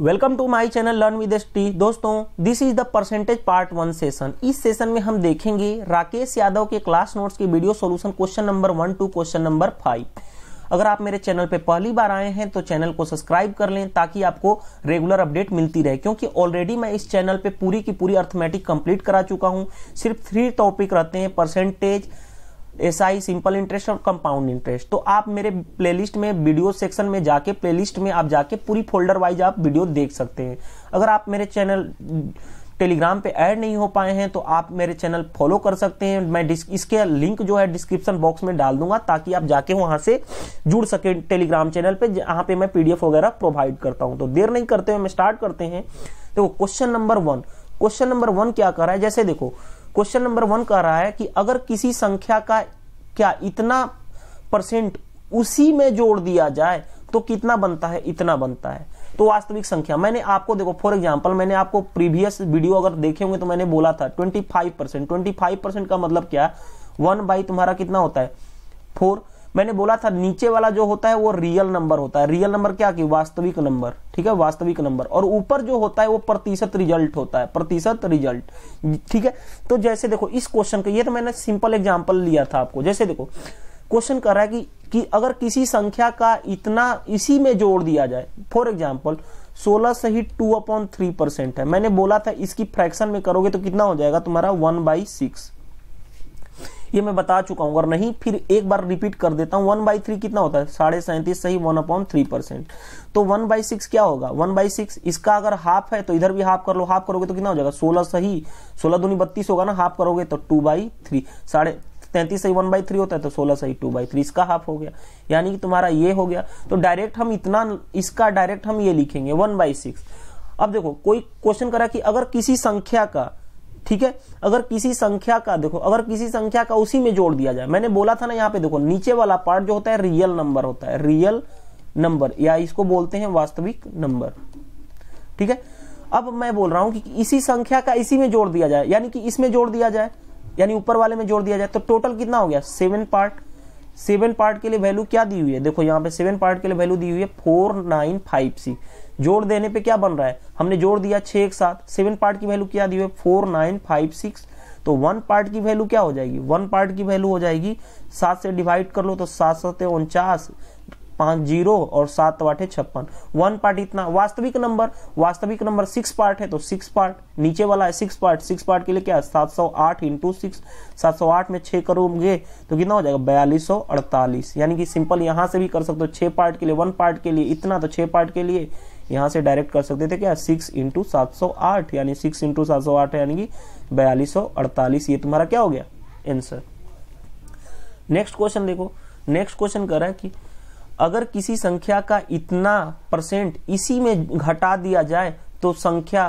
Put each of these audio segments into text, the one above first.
welcome to my channel learn with T दोस्तों this is the percentage part one session इस session में हम देखेंगे राकेश यादव के क्लास नोट्स की video solution question number one two question number five अगर आप मेरे चैनल पे पहली बार आए हैं तो चैनल को सब्सक्राइब कर लें ताकि आपको रेगुलर अपडेट मिलती रहे क्योंकि ऑलरेडी मैं इस चैनल पे पूरी की पूरी अर्थमेटिक कंप्लीट करा चुका हूं सिर्फ थ्री टॉपिक रहते हैं percentage S I simple interest और कंपाउंड इंटरेस्ट तो आप मेरे प्लेलिस्ट में वीडियो सेक्शन में जाके प्लेलिस्ट में आप जाके पूरी फोल्डर वाइज आप वीडियो देख सकते हैं अगर आप मेरे चैनल टेलीग्राम पे ऐड नहीं हो पाए हैं तो आप मेरे चैनल फॉलो कर सकते हैं मैं इसके लिंक जो है डिस्क्रिप्शन बॉक्स में डाल दूंगा ताकि आप जाके वहां से जुड़ सके टेलीग्राम चैनल पे जहां पे मैं पीडीएफ वगैरह प्रोवाइड करता हूं तो देर नहीं करते हुए मैं स्टार्ट करते हैं तो question number one question number one क्या कर रहा है जैसे देखो क्वेश्चन नंबर वन कह रहा है कि अगर किसी संख्या का क्या इतना परसेंट उसी में जोड़ दिया जाए तो कितना बनता है इतना बनता है तो वास्तविक संख्या मैंने आपको देखो फॉर एग्जाम्पल मैंने आपको प्रीवियस वीडियो अगर देखे होंगे तो मैंने बोला था twenty five percent twenty five percent का मतलब क्या वन बाई तुम्हारा कितना होता है फोर मैंने बोला था नीचे वाला जो होता है वो रियल नंबर होता है रियल नंबर क्या कि वास्तविक नंबर ठीक है वास्तविक नंबर और ऊपर जो होता है वो प्रतिशत रिजल्ट होता है प्रतिशत रिजल्ट ठीक है तो जैसे देखो इस क्वेश्चन का ये तो मैंने सिंपल एग्जाम्पल लिया था आपको जैसे देखो क्वेश्चन कर रहा है कि, कि अगर किसी संख्या का इतना इसी में जोड़ दिया जाए फॉर एग्जाम्पल 16 सही 2 टू अपॉन थ्री परसेंट है मैंने बोला था इसकी फ्रैक्शन में करोगे तो कितना हो जाएगा तुम्हारा वन बाई सिक्स ये मैं बता चुका हूँ अगर नहीं फिर एक बार रिपीट कर देता हूँ वन बाई थ्री कितना होता है साढ़े सैंतीस सही वन अपॉन थ्री परसेंट तो वन बाई सिक्स क्या होगा वन बाई सिक्स इसका अगर हाफ है तो इधर भी हाफ कर लो हाफ करोगे तो कितना हो जाएगा सोलह सही सोलह दूनी बत्तीस होगा ना हाफ करोगे तो टू बाई थ्री साढ़े तैतीस सही वन बाई थ्री होता है तो सोलह सही टू बाई थ्री इसका हाफ हो गया यानी कि तुम्हारा ये हो गया तो डायरेक्ट हम इतना इसका डायरेक्ट हम ये लिखेंगे वन बाई सिक्स अब देखो कोई क्वेश्चन करा कि अगर किसी संख्या का ठीक है अगर किसी संख्या का देखो अगर किसी संख्या का उसी में जोड़ दिया जाए मैंने बोला था ना यहाँ पे देखो नीचे वाला पार्ट जो होता है रियल नंबर होता है रियल नंबर या इसको बोलते हैं वास्तविक नंबर ठीक है अब मैं बोल रहा हूं कि इसी संख्या का इसी में जोड़ दिया जाए यानी कि इसमें जोड़ दिया जाए यानी ऊपर वाले में जोड़ दिया जाए तो टोटल कितना हो गया सेवन पार्ट सेवन पार्ट के लिए वैल्यू क्या दी हुई है देखो यहाँ पे सेवन पार्ट के लिए वैल्यू दी हुई है फोर नाइन फाइव सी जोड़ देने पे क्या बन रहा है हमने जोड़ दिया छह एक साथ सेवन पार्ट की वैल्यू क्या दी हुई फोर नाइन फाइव सिक्स तो वन पार्ट की वैल्यू क्या हो जाएगी वन पार्ट की वैल्यू हो जाएगी सात से डिवाइड कर लो तो सात सत्य उनचास पांच जीरो और सात वाटे छप्पन वन पार्ट इतना वास्तविक नंबर वास्तविक नंबर सिक्स पार्ट है तो सिक्स पार्ट नीचे वाला है सिक्स पार्ट सिक्स पार्ट के लिए क्या सात सौ आठ इंटू सिक्स सात सौ आठ में छह करोगे तो कितना हो जाएगा बयालीस सौ अड़तालीस यानी कि सिंपल यहाँ से भी कर सकते हो छह पार्ट के लिए वन पार्ट के लिए इतना तो छह पार्ट के लिए यहाँ से डायरेक्ट कर सकते थे क्या सिक्स इंटू सात सौ आठ यानी सिक्स इंटू सात सौ आठ यानी कि बयालीस सौ अड़तालीस ये तुम्हारा क्या हो गया आंसर नेक्स्ट क्वेश्चन देखो नेक्स्ट क्वेश्चन कर रहा है कि अगर किसी संख्या का इतना परसेंट इसी में घटा दिया जाए तो संख्या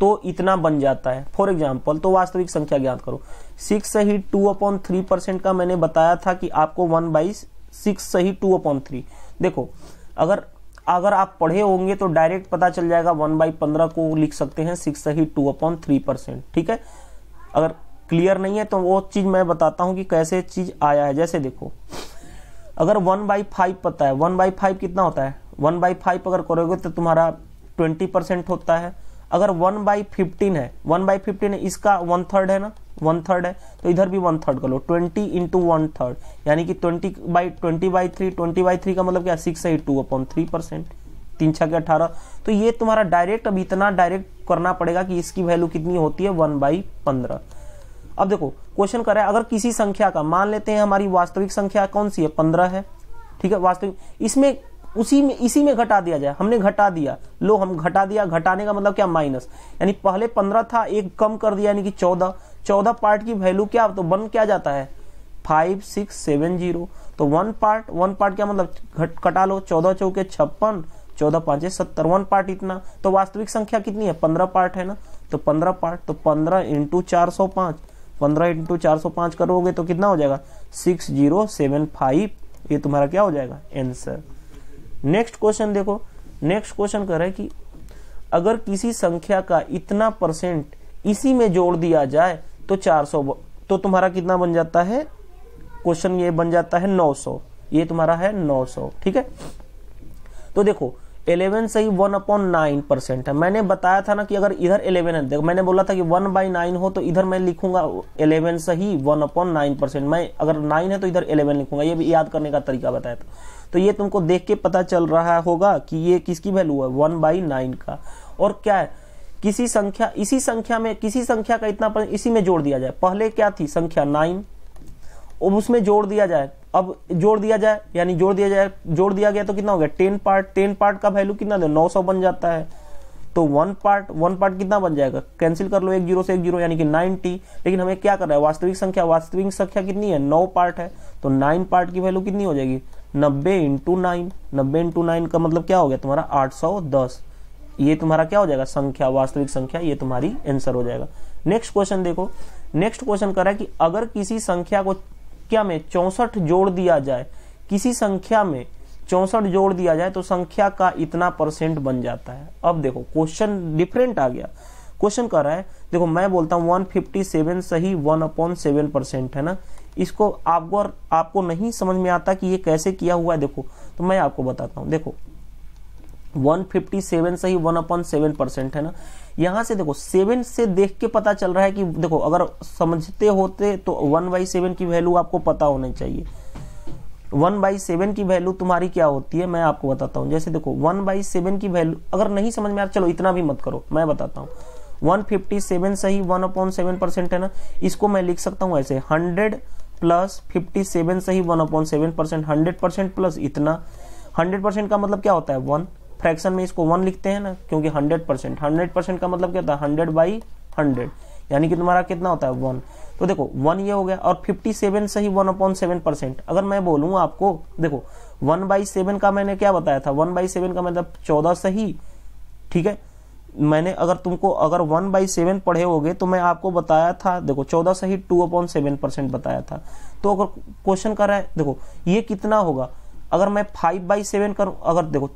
तो इतना बन जाता है फॉर एग्जाम्पल तो वास्तविक संख्या ज्ञात करो सिक्स से ही टू अपॉन थ्री परसेंट का मैंने बताया था कि आपको वन बाई सिक्स से ही टू अपॉन थ्री देखो अगर अगर आप पढ़े होंगे तो डायरेक्ट पता चल जाएगा वन बाई पंद्रह को लिख सकते हैं सिक्स ही टू अपॉन थ्री परसेंट ठीक है अगर क्लियर नहीं है तो वो चीज मैं बताता हूं कि कैसे चीज आया है जैसे देखो अगर वन बाई फाइव पता है वन बाई फाइव कितना होता है वन बाई फाइव अगर करोगे तो तुम्हारा ट्वेंटी परसेंट होता है अगर वन बाई फिफ्टीन है वन बाई फिफ्टीन इसका वन थर्ड है ना वन थर्ड है तो इधर भी वन थर्ड कर लो ट्वेंटी इंटू वन थर्ड यानी कि twenty by twenty by three twenty by three का मतलब क्या सिक्स है टू अपॉन थ्री परसेंट तीन छः के अठारह तो ये तुम्हारा डायरेक्ट अब इतना डायरेक्ट करना पड़ेगा कि इसकी वैल्यू कितनी होती है वन बाई पंद्रह अब देखो क्वेश्चन कर रहा है अगर किसी संख्या का मान लेते हैं हमारी वास्तविक संख्या कौन सी है पंद्रह है ठीक है वास्तविक इसमें उसी में इसी में घटा दिया जाए हमने घटा दिया लो हम घटा दिया घटाने का मतलब क्या माइनस यानी पहले पंद्रह था एक कम कर दिया यानी कि चौदह चौदह पार्ट की वैल्यू क्या तो वन क्या जाता है फाइव सिक्स सेवन जीरो तो वन पार्ट वन पार्ट क्या मतलब घट कटा लो चौदह चौके छप्पन चौदह पांच सत्तर वन पार्ट इतना तो वास्तविक संख्या कितनी है पंद्रह पार्ट है ना तो पंद्रह पार्ट तो पंद्रह इंटू चार सौ पांच पंद्रह इंटू चार सौ पांच करोगे तो कितना हो जाएगा सिक्स जीरो सेवन फाइव ये तुम्हारा क्या हो जाएगा एंसर नेक्स्ट क्वेश्चन देखो नेक्स्ट क्वेश्चन कह रहे कि अगर किसी संख्या का इतना परसेंट इसी में जोड़ दिया जाए तो 400 तो तुम्हारा कितना बन जाता है क्वेश्चन ये बन जाता है 900 ये तुम्हारा है 900 ठीक है तो देखो 11 सही 1 अपॉन नाइन परसेंट है मैंने बताया था ना कि अगर इधर 11 है देखो मैंने बोला था कि 1 बाई नाइन हो तो इधर मैं लिखूंगा 11 सही 1 अपॉन नाइन परसेंट मैं अगर 9 है तो इधर 11 लिखूंगा ये भी याद करने का तरीका बताया था तो ये तुमको देख के पता चल रहा होगा कि ये किसकी वैल्यू है वन बाई नाइन का और क्या है किसी संख्या इसी संख्या में किसी संख्या का इतना पर, इसी में जोड़ दिया जाए पहले क्या थी संख्या नाइन अब उसमें जोड़ दिया जाए अब जोड़ दिया जाए यानी जोड़ दिया जाए जोड़ दिया गया तो कितना हो गया टेन पार्ट टेन पार्ट का वैल्यू कितना नौ सौ बन जाता है तो वन पार्ट वन पार्ट कितना बन जाएगा कैंसिल कर लो एक जीरो से एक जीरो यानी कि नाइनटी लेकिन हमें क्या कर रहा है वास्तविक संख्या वास्तविक संख्या कितनी है नौ पार्ट है तो नाइन पार्ट की वैल्यू कितनी हो जाएगी नब्बे इंटू नाइन नब्बे इंटू नाइन का मतलब क्या हो गया तुम्हारा आठ सौ दस ये तुम्हारा क्या हो जाएगा संख्या वास्तविक संख्या ये तुम्हारी आंसर हो जाएगा नेक्स्ट क्वेश्चन देखो नेक्स्ट क्वेश्चन है कि अगर किसी संख्या को क्या में चौसठ जोड़ दिया जाए किसी संख्या में चौसठ जोड़ दिया जाए तो संख्या का इतना परसेंट बन जाता है अब देखो क्वेश्चन डिफरेंट आ गया क्वेश्चन कर रहा है देखो मैं बोलता हूँ 157 सही 1 अपॉन सेवन परसेंट है ना इसको आपको आपको नहीं समझ में आता कि ये कैसे किया हुआ है देखो तो मैं आपको बताता हूँ देखो 157 सही वन अपॉन सेवन परसेंट है ना यहां से देखो सेवन से देख के पता चल रहा है कि देखो अगर समझते होते तो वन बाई सेवन की वैल्यू आपको पता होनी चाहिए वन बाई सेवन की वैल्यू तुम्हारी क्या होती है मैं आपको बताता हूँ जैसे देखो वन बाई सेवन की वैल्यू अगर नहीं समझ में आ चलो इतना भी मत करो मैं बताता हूँ से सही वन अपॉन सेवन परसेंट है ना इसको मैं लिख सकता हूँ ऐसे हंड्रेड प्लस फिफ्टी से सही one upon seven percent hundred percent plus इतना हंड्रेड परसेंट का मतलब क्या होता है वन फ्रैक्शन में इसको वन लिखते हैं ना क्योंकि हंड्रेड परसेंट हंड्रेड परसेंट का मतलब क्या होता है हंड्रेड बाई हंड्रेड यानी कि तुम्हारा कितना होता है वन तो देखो वन ये हो गया और फिफ्टी सेवन से ही वन अपॉन सेवन परसेंट अगर मैं बोलूँ आपको देखो वन बाई सेवन का मैंने क्या बताया था वन बाई सेवन का मतलब चौदह से ही ठीक है मैंने अगर तुमको अगर वन बाई सेवन पढ़े होगे तो मैं आपको बताया था देखो चौदह से ही टू अपॉन सेवन परसेंट बताया था तो अगर क्वेश्चन कर रहा है देखो ये कितना होगा अगर मैं फाइव बाई सेवन करूं अगर देखो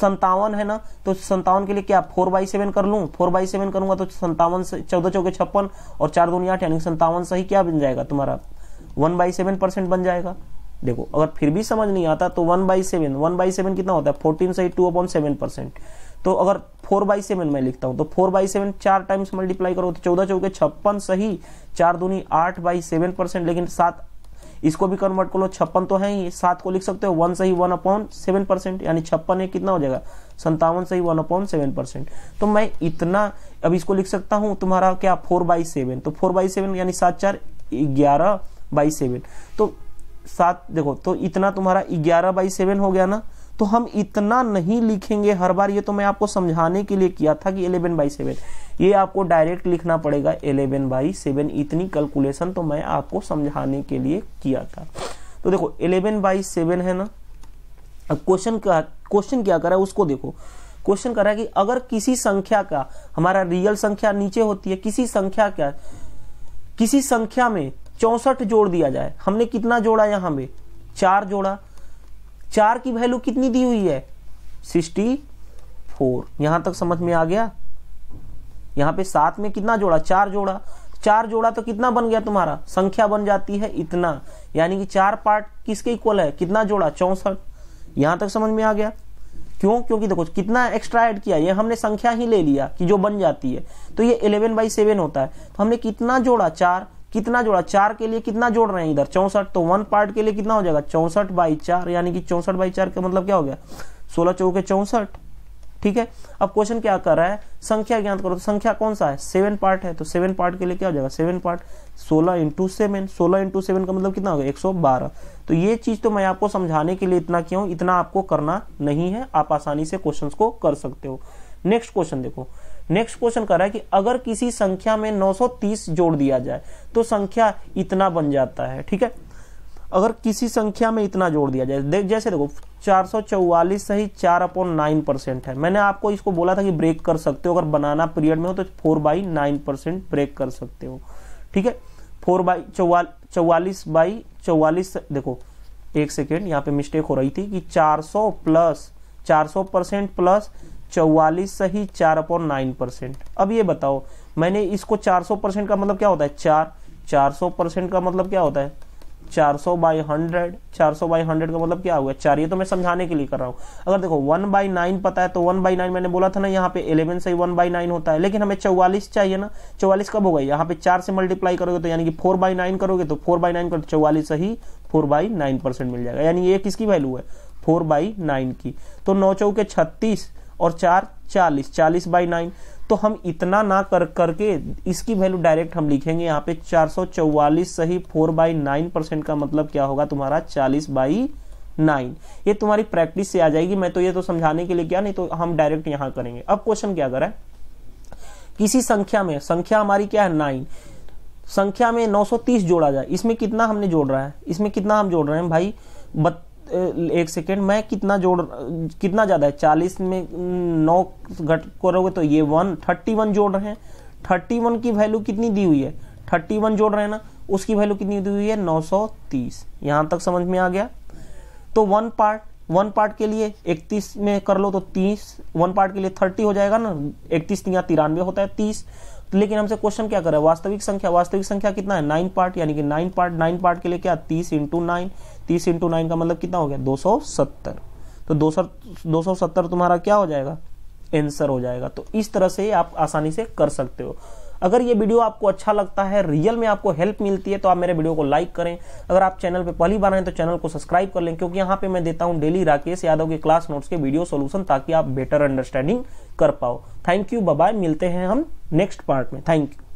संतावन है ना तो संतावन के लिए क्या फोर बाई सेवन कर लू फोर बाई सेवन करूंगा तो संतावन से चौदह चौके छप्पन और चार दोनों आठ यानी संतावन सही क्या बन जाएगा तुम्हारा वन बाई सेवन परसेंट बन जाएगा देखो अगर फिर भी समझ नहीं आता तो one by seven one by seven कितना होता है फोर्टीन सही टू अपॉइंट सेवन परसेंट तो अगर फोर बाई सेवन मैं लिखता हूं तो फोर बाई सेवन चार टाइम्स मल्टीप्लाई करो तो चौदह चौके छप्पन सही चार दूनी आठ बाई सेवन परसेंट लेकिन सात इसको भी कन्वर्ट कर लो छप्पन तो है ही सात को लिख सकते हो वन से ही वन अपॉन सेवन परसेंट यानी छप्पन है कितना हो जाएगा संतावन से ही वन अपॉन सेवन परसेंट तो मैं इतना अब इसको लिख सकता हूं तुम्हारा क्या फोर बाई सेवन तो फोर बाई सेवन यानी सात चार ग्यारह बाई सेवन तो सात देखो तो इतना तुम्हारा ग्यारह बाई सेवन हो गया ना तो हम इतना नहीं लिखेंगे हर बार ये तो मैं आपको समझाने के लिए किया था कि 11 बाई सेवन ये आपको डायरेक्ट लिखना पड़ेगा 11 बाई सेवन इतनी कैलकुलेशन तो मैं आपको समझाने के लिए किया था तो देखो 11 बाई सेवन है ना अब क्वेश्चन क्या क्वेश्चन क्या करा है उसको देखो क्वेश्चन करा है कि अगर किसी संख्या का हमारा रियल संख्या नीचे होती है किसी संख्या का किसी संख्या में चौसठ जोड़ दिया जाए हमने कितना जोड़ा यहां पे चार जोड़ा चार की वैल्यू कितनी दी हुई है सिक्सटी फोर यहां तक समझ में आ गया यहां पे सात में कितना जोड़ा चार जोड़ा चार जोड़ा तो कितना बन गया तुम्हारा संख्या बन जाती है इतना यानी कि चार पार्ट किसके इक्वल है कितना जोड़ा चौसठ यहां तक समझ में आ गया क्यों क्योंकि देखो कितना एक्स्ट्रा ऐड किया ये हमने संख्या ही ले लिया कि जो बन जाती है तो ये इलेवन बाई सेवन होता है तो हमने कितना जोड़ा चार कितना जोड़ा चार के लिए कितना जोड़ रहे हैं इधर चौसठ तो वन पार्ट के लिए कितना हो जाएगा चौसठ बाई चार यानी कि चौसठ बाई चार का मतलब क्या हो गया सोलह चौके चौसठ ठीक है अब क्वेश्चन क्या कर रहा है संख्या ज्ञात करो तो संख्या कौन सा है सेवन पार्ट है तो सेवन पार्ट के लिए क्या हो जाएगा सेवन पार्ट सोलह इंटू सेवन सोलह इंटू सेवन का मतलब कितना होगा एक सौ बारह तो ये चीज तो मैं आपको समझाने के लिए इतना किया इतना आपको करना नहीं है आप आसानी से क्वेश्चन को कर सकते हो नेक्स्ट क्वेश्चन देखो नेक्स्ट क्वेश्चन कर रहा है कि अगर किसी संख्या में 930 जोड़ दिया जाए तो संख्या इतना बन जाता है ठीक है अगर किसी संख्या में इतना जोड़ दिया जाए देख जैसे देखो चार सही चार अपॉन नाइन परसेंट है मैंने आपको इसको बोला था कि ब्रेक कर सकते हो अगर बनाना पीरियड में हो तो four by nine percent break कर सकते हो ठीक है फोर बाई चौवाल चौवालीस बाई चौवालीस देखो एक सेकेंड यहाँ पे मिस्टेक हो रही थी कि चार सौ प्लस चार सौ परसेंट प्लस चौवालीस सही चार अपॉन नाइन परसेंट अब ये बताओ मैंने इसको चार सौ परसेंट का मतलब क्या होता है चार चार सौ परसेंट का मतलब क्या होता है चार सौ बाई हंड्रेड चार सौ बाई हंड्रेड का मतलब क्या हुआ चार ये तो मैं समझाने के लिए कर रहा हूँ अगर देखो वन बाई नाइन पता है तो वन बाई नाइन मैंने बोला था ना यहाँ पे इलेवन से वन बाई नाइन होता है लेकिन हमें चौवालीस चाहिए ना चौवालीस कब होगा यहाँ पे चार से मल्टीप्लाई करोगे तो यानी कि फोर बाई नाइन करोगे तो फोर बाई नाइन करो चौवालीस से ही फोर बाई नाइन परसेंट मिल जाएगा यानी ये किसकी वैल्यू है फोर बाई नाइन की तो नौ चौके छत्तीस और चार चालीस चालीस बाई नाइन तो हम इतना ना कर करके इसकी वैल्यू डायरेक्ट हम लिखेंगे यहाँ पे चार सौ चौवालीस सही फोर बाई नाइन परसेंट का मतलब क्या होगा तुम्हारा चालीस बाई नाइन ये तुम्हारी प्रैक्टिस से आ जाएगी मैं तो ये तो समझाने के लिए क्या नहीं तो हम डायरेक्ट यहाँ करेंगे अब क्वेश्चन क्या करा है किसी संख्या में संख्या हमारी क्या है नाइन संख्या में 930 जोड़ा जाए इसमें कितना हमने जोड़ रहा है इसमें कितना हम जोड़ रहे हैं भाई एक सेकेंड में कितना जोड़ कितना ज़्यादा है चालीस में नौ घट करोगे तो ये वन थर्टी वन जोड़ रहे हैं थर्टी वन की वैल्यू कितनी दी हुई है थर्टी वन जोड़ रहे हैं ना उसकी वैल्यू कितनी दी हुई है नौ सौ तीस यहाँ तक समझ में आ गया तो वन पार्ट वन पार्ट के लिए इकतीस में कर लो तो तीस वन पार्ट के लिए थर्टी हो जाएगा ना इकतीस या तिरानवे होता है तीस लेकिन हमसे क्वेश्चन क्या करे वास्तविक संख्या वास्तविक संख्या कितना है नाइन पार्ट यानी कि नाइन पार्ट नाइन पार्ट के लिए क्या तीस इंटू नाइन तीस इंटू नाइन का मतलब कितना हो गया दो सौ सत्तर तो दो सौ दो सौ सत्तर तुम्हारा क्या हो जाएगा एंसर हो जाएगा तो इस तरह से आप आसानी से कर सकते हो अगर ये वीडियो आपको अच्छा लगता है रियल में आपको हेल्प मिलती है तो आप मेरे वीडियो को लाइक करें अगर आप चैनल पे पहली बार हैं तो चैनल को सब्सक्राइब कर लें क्योंकि यहाँ पे मैं देता हूँ डेली राकेश यादव के क्लास नोट्स के वीडियो सोल्यूशन ताकि आप बेटर अंडरस्टैंडिंग कर पाओ थैंक यू बाय मिलते हैं हम नेक्स्ट पार्ट में थैंक यू